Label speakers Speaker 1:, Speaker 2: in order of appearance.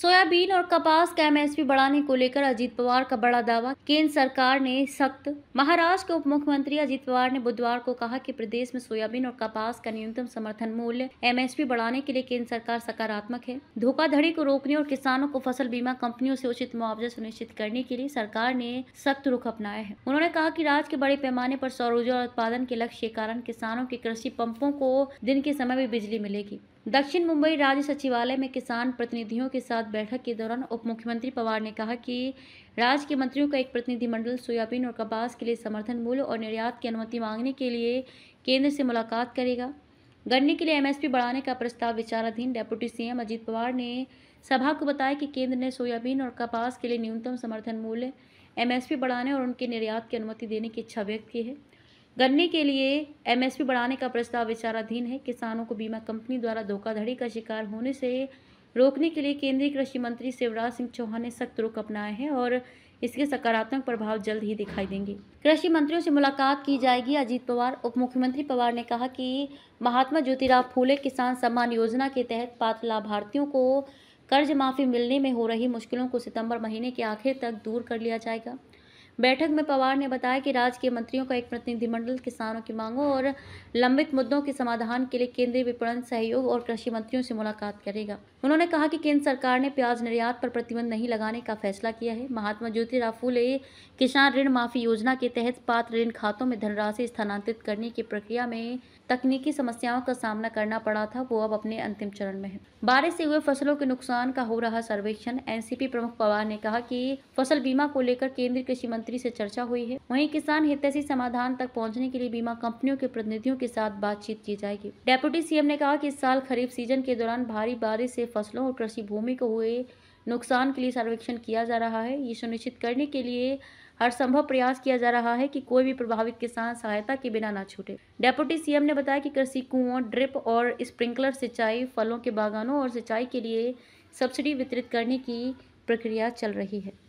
Speaker 1: soybean और कपास का एमएसपी बढ़ाने को लेकर अजीत पवार का बड़ा दावा केंद्र सरकार ने सख्त महाराष्ट्र के उप मुख्यमंत्री अजीत पवार ने बुधवार को कहा कि प्रदेश में सोयाबीन और कपास का न्यूनतम समर्थन मूल्य एमएसपी बढ़ाने के लिए केंद्र सरकार सकारात्मक है धोखाधड़ी को रोकने और किसानों को फसल बीमा कंपनियों से उचित मुआवजा सुनिश्चित करने के लिए सरकार ने सख्त रुख अपनाया है उन्होंने कहा की राज्य के बड़े पैमाने पर सौर ऊर्जा उत्पादन के लक्ष्य के कारण किसानों के कृषि पंपों को दिन के समय में बिजली मिलेगी दक्षिण मुंबई राज्य सचिवालय में किसान प्रतिनिधियों के साथ बैठक के दौरान उप मुख्यमंत्री पवार ने कहा कि राज्य के मंत्रियों का एक प्रतिनिधिमंडल सोयाबीन और कपास के लिए समर्थन मूल्य और निर्यात की अनुमति मांगने के लिए केंद्र से मुलाकात करेगा गन्ने के लिए एमएसपी बढ़ाने का प्रस्ताव विचाराधीन डेप्यूटी सीएम अजीत पवार ने सभा को बताया कि केंद्र ने सोयाबीन और कपास के लिए न्यूनतम समर्थन मूल्य एमएसपी बढ़ाने और उनके निर्यात की अनुमति देने की इच्छा व्यक्त की है गन्ने के लिए एमएसपी बढ़ाने का प्रस्ताव विचाराधीन है किसानों को बीमा कंपनी द्वारा धोखाधड़ी का शिकार होने से रोकने के लिए केंद्रीय कृषि मंत्री शिवराज सिंह चौहान ने सख्त रुख अपनाया है और इसके सकारात्मक प्रभाव जल्द ही दिखाई देंगे कृषि मंत्रियों से मुलाकात की जाएगी अजीत पवार उप मुख्यमंत्री पवार ने कहा कि महात्मा ज्योतिराव फूले किसान सम्मान योजना के तहत पात्र लाभार्थियों को कर्ज माफी मिलने में हो रही मुश्किलों को सितंबर महीने के आखिर तक दूर कर लिया जाएगा बैठक में पवार ने बताया कि राज्य के मंत्रियों का एक प्रतिनिधिमंडल किसानों की मांगों और लंबित मुद्दों के समाधान के लिए केंद्रीय विपणन सहयोग और कृषि मंत्रियों से मुलाकात करेगा उन्होंने कहा कि केंद्र सरकार ने प्याज निर्यात पर प्रतिबंध नहीं लगाने का फैसला किया है महात्मा ज्योतिराव फूले किसान ऋण माफी योजना के तहत पात्र ऋण खातों में धनराशि स्थानांतरित करने की प्रक्रिया में तकनीकी समस्याओं का सामना करना पड़ा था वो अब अपने अंतिम चरण में है बारिश से हुए फसलों के नुकसान का हो रहा सर्वेक्षण एनसीपी प्रमुख पवार ने कहा कि फसल बीमा को लेकर केंद्रीय कृषि मंत्री मंत्री से चर्चा हुई है वहीं किसान हितैषी समाधान तक पहुंचने के लिए बीमा कंपनियों के प्रतिनिधियों के साथ बातचीत की जाएगी डेप्यूटी सीएम ने कहा कि इस साल खरीफ सीजन के दौरान भारी बारिश से फसलों और कृषि भूमि को हुए नुकसान के लिए सर्वेक्षण किया जा रहा है ये सुनिश्चित करने के लिए हर संभव प्रयास किया जा रहा है कि कोई भी प्रभावित किसान सहायता के बिना ना छूटे डेप्यूटी सीएम ने बताया कि कृषि कुओं ड्रिप और स्प्रिंकलर सिंचाई फलों के बागानों और सिंचाई के लिए सब्सिडी वितरित करने की प्रक्रिया चल रही है